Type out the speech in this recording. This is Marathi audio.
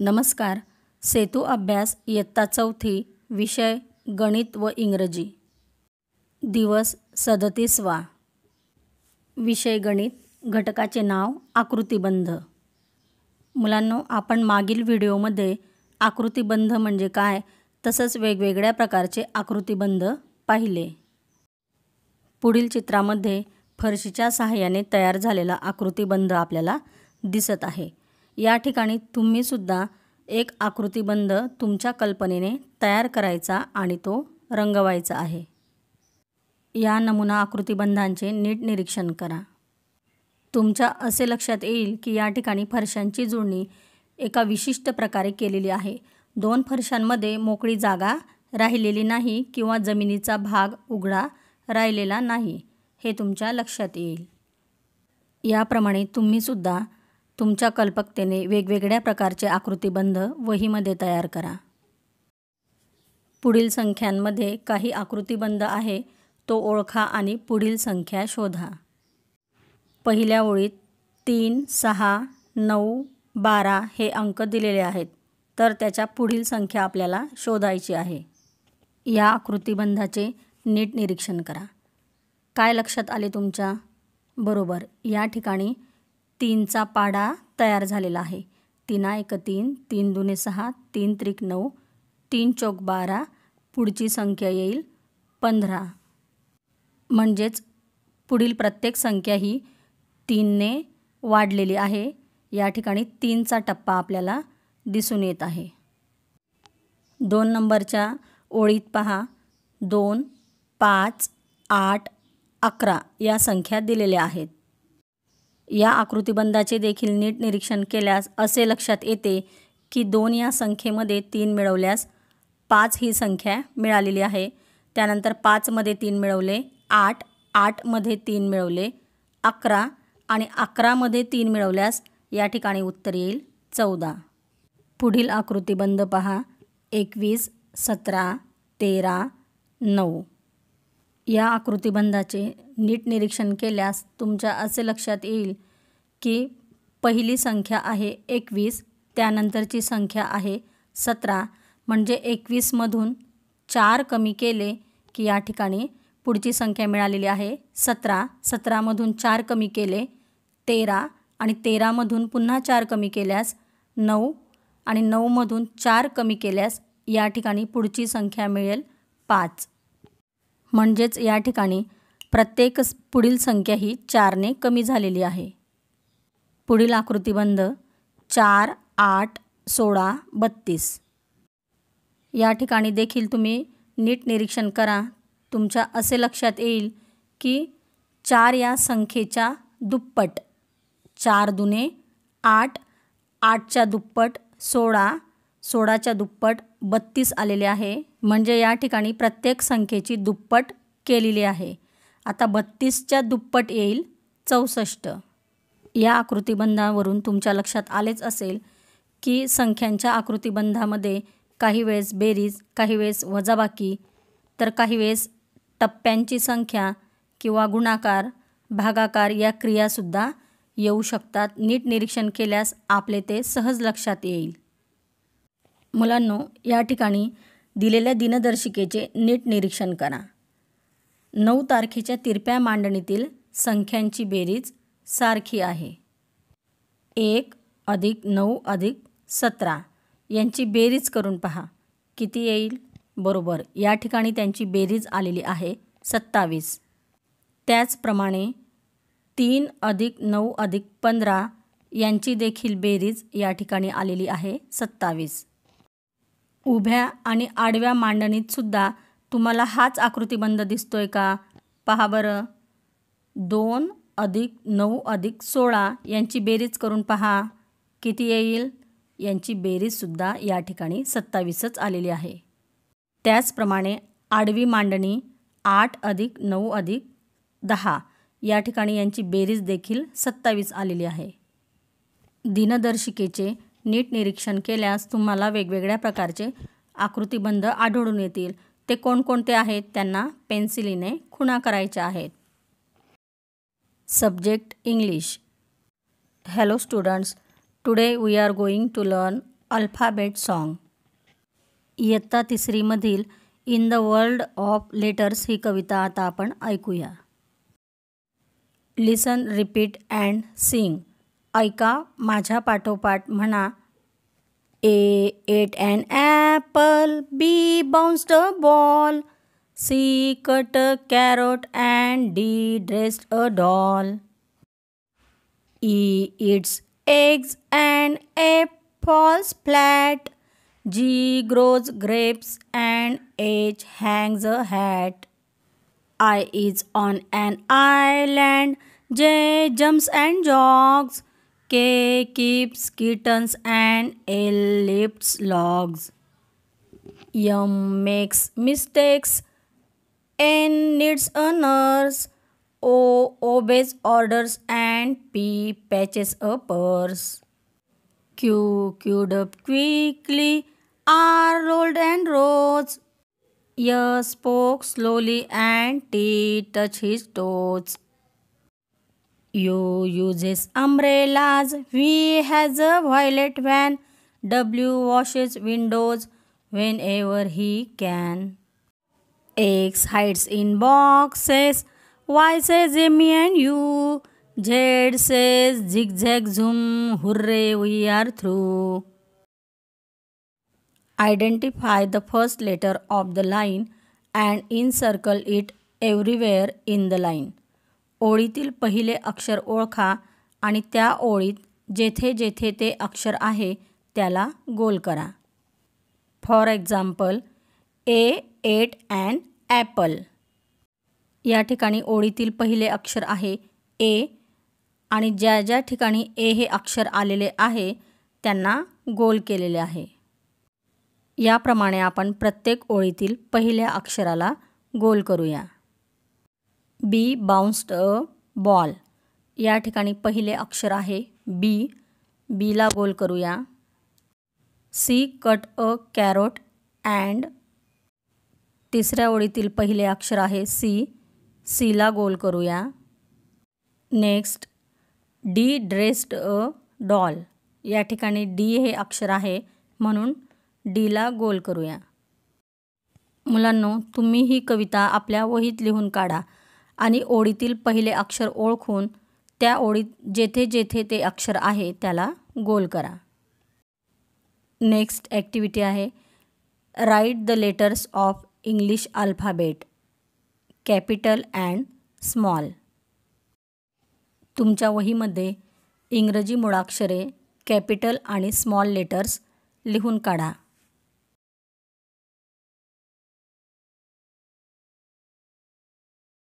नमस्कार सेतू अभ्यास इयत्ता चौथी विषय गणित व इंग्रजी दिवस सदतीसवा विषय गणित घटकाचे नाव आकृतिबंध मुलांनो आपण मागील व्हिडिओमध्ये आकृतिबंध म्हणजे काय तसंच वेगवेगळ्या प्रकारचे आकृतिबंध पाहिले पुढील चित्रामध्ये फरशीच्या सहाय्याने तयार झालेला आकृतिबंध आपल्याला दिसत आहे या ठिकाणी तुम्हीसुद्धा एक आकृतिबंध तुमच्या कल्पनेने तयार करायचा आणि तो रंगवायचा आहे या नमुना आकृतिबंधांचे नीट निरीक्षण करा तुमच्या असे लक्षात येईल की या ठिकाणी फरशांची जुळणी एका विशिष्ट प्रकारे केलेली आहे दोन फरशांमध्ये मोकळी जागा राहिलेली नाही किंवा जमिनीचा भाग उघडा राहिलेला नाही हे तुमच्या लक्षात येईल याप्रमाणे तुम्हीसुद्धा तुमच्या कल्पकतेने वेगवेगळ्या प्रकारचे आकृतिबंध वहीमध्ये तयार करा पुढील संख्यांमध्ये काही आकृतिबंध आहे तो ओळखा आणि पुढील संख्या शोधा पहिल्या ओळीत तीन सहा नऊ बारा हे अंक दिलेले आहेत तर त्याच्या पुढील संख्या आपल्याला शोधायची आहे या आकृतिबंधाचे नीट निरीक्षण करा काय लक्षात आले तुमच्या बरोबर या ठिकाणी तीनचा पाडा तयार झालेला आहे तिना एक तीन तीन दुने सहा तीन त्रिक नऊ तीन चौक बारा पुढची संख्या येईल पंधरा म्हणजेच पुढील प्रत्येक संख्या ही तीनने वाढलेली आहे या ठिकाणी तीनचा टप्पा आपल्याला दिसून येत आहे दोन नंबरच्या ओळीत पहा दोन पाच आठ अकरा या संख्या दिलेल्या आहेत या आकृतिबंधाचे देखील नीट निरीक्षण केल्यास असे लक्षात येते की दोन या संख्येमध्ये तीन मिळवल्यास पाच ही संख्या मिळालेली आहे त्यानंतर पाचमध्ये तीन मिळवले आठ आठमध्ये तीन मिळवले अकरा आणि अकरामध्ये तीन मिळवल्यास या ठिकाणी उत्तर येईल चौदा पुढील आकृतीबंध पहा एकवीस सतरा तेरा नऊ या आकृतीबंधाचे नीट निरीक्षण केल्यास तुमच्या असे लक्षात येईल की पहिली संख्या आहे एकवीस त्यानंतरची संख्या आहे सतरा म्हणजे एकवीसमधून चार कमी केले की या ठिकाणी पुढची संख्या मिळालेली आहे सतरा सतरामधून चार कमी केले तेरा आणि तेरामधून पुन्हा चार कमी केल्यास नऊ आणि नऊमधून चार कमी केल्यास या ठिकाणी पुढची संख्या मिळेल पाच म्हणजेच या ठिकाणी प्रत्येक पुढील संख्या ही चारने कमी झालेली आहे पुढील आकृतीबंध चार आठ सोळा बत्तीस या ठिकाणी देखील तुम्ही नीट निरीक्षण करा तुमच्या असे लक्षात येईल की चार या संख्येच्या दुप्पट चार दुने आठ आठच्या दुप्पट सोळा सोळाच्या दुप्पट बत्तीस आलेले आहे म्हणजे या ठिकाणी प्रत्येक संख्येची दुप्पट केलेली आहे आता बत्तीसच्या दुप्पट येईल चौसष्ट या आकृतिबंधावरून तुमच्या लक्षात आलेच असेल की संख्यांच्या आकृतिबंधामध्ये काही वेळेस बेरीज काही वेळेस वजाबाकी तर काही वेळेस टप्प्यांची संख्या किंवा गुणाकार भागाकार या क्रियासुद्धा येऊ शकतात नीट निरीक्षण केल्यास आपले ते सहज लक्षात येईल मुलांनो या ठिकाणी दिलेल्या दिनदर्शिकेचे नीट निरीक्षण करा नऊ तारखेच्या तिरप्या मांडणीतील संख्यांची बेरीज सारखी आहे एक अधिक नऊ अधिक सतरा यांची बेरीज करून पहा किती येईल बरोबर या ठिकाणी त्यांची बेरीज आलेली आहे सत्तावीस त्याचप्रमाणे तीन अधिक नऊ अधिक पंधरा यांची देखील बेरीज या ठिकाणी आलेली आहे सत्तावीस उभ्या आणि आडव्या मांडणीतसुद्धा तुम्हाला हाच आकृतीबंध दिसतोय का पहा बरं दोन अधिक नऊ अधिक सोळा यांची बेरीज करून पहा किती येईल यांची बेरीजसुद्धा या ठिकाणी सत्तावीसच आलेली आहे त्याचप्रमाणे आडवी मांडणी आठ अधिक नऊ अधिक दहा या ठिकाणी यांची बेरीज देखील सत्तावीस आलेली आहे दिनदर्शिकेचे नीट निरीक्षण केल्यास तुम्हाला वेगवेगळ्या प्रकारचे आकृतिबंध आढळून येतील ते कोणकोणते आहेत त्यांना पेन्सिलीने खुणा करायच्या आहेत subject English hello students today we are going to learn alphabet song इयत्ता तिसरीमधील in the world of letters ही कविता आता आपण ऐकूया लिसन रिपीट अँड सिंग ऐका माझ्या पाठोपाठ म्हणा A ate an apple, B bounced a ball, C cut a carrot and D dressed a doll. E eats eggs and apples. falls flat, G grows grapes and H hangs a hat. I is on an island, J jumps and jogs, K keeps kittens and L lifts logs. M makes mistakes. N needs a nurse. O obeys orders and P patches a purse. Q queued up quickly. R rolled and rose. Y spoke slowly and T touched his toes. U uses umbrellas. V has a violet van. W washes windows whenever he can. X hides in boxes. Y says Amy and you. Z says zigzag zoom. Hooray, we are through. Identify the first letter of the line and encircle it everywhere in the line. ओळीतील पहिले अक्षर ओळखा आणि त्या ओळीत जेथे जेथे ते अक्षर आहे त्याला गोल करा for example A ate and apple या ठिकाणी ओळीतील पहिले अक्षर आहे ए आणि ज्या ज्या ठिकाणी ए हे अक्षर आलेले आहे त्यांना गोल केलेले आहे याप्रमाणे आपण प्रत्येक ओळीतील पहिल्या अक्षराला गोल करूया बी बाउंस्ड अ बॉल या ठिकाणी पहिले अक्षर आहे बी बीला गोल करूया C cut a carrot and तिसऱ्या ओळीतील पहिले अक्षर आहे सी सीला गोल करूया next D dressed a doll या ठिकाणी डी हे अक्षर आहे म्हणून डीला गोल करूया मुलांनो तुम्ही ही कविता आपल्या वहीत लिहून काढा आणि ओळीतील पहिले अक्षर ओळखून त्या ओळीत जेथे जेथे ते अक्षर आहे त्याला गोल करा नेक्स्ट ॲक्टिव्हिटी आहे write the letters of English alphabet capital and small तुमच्या वहीमध्ये इंग्रजी मुळाक्षरे कॅपिटल आणि स्मॉल लेटर्स लिहून काढा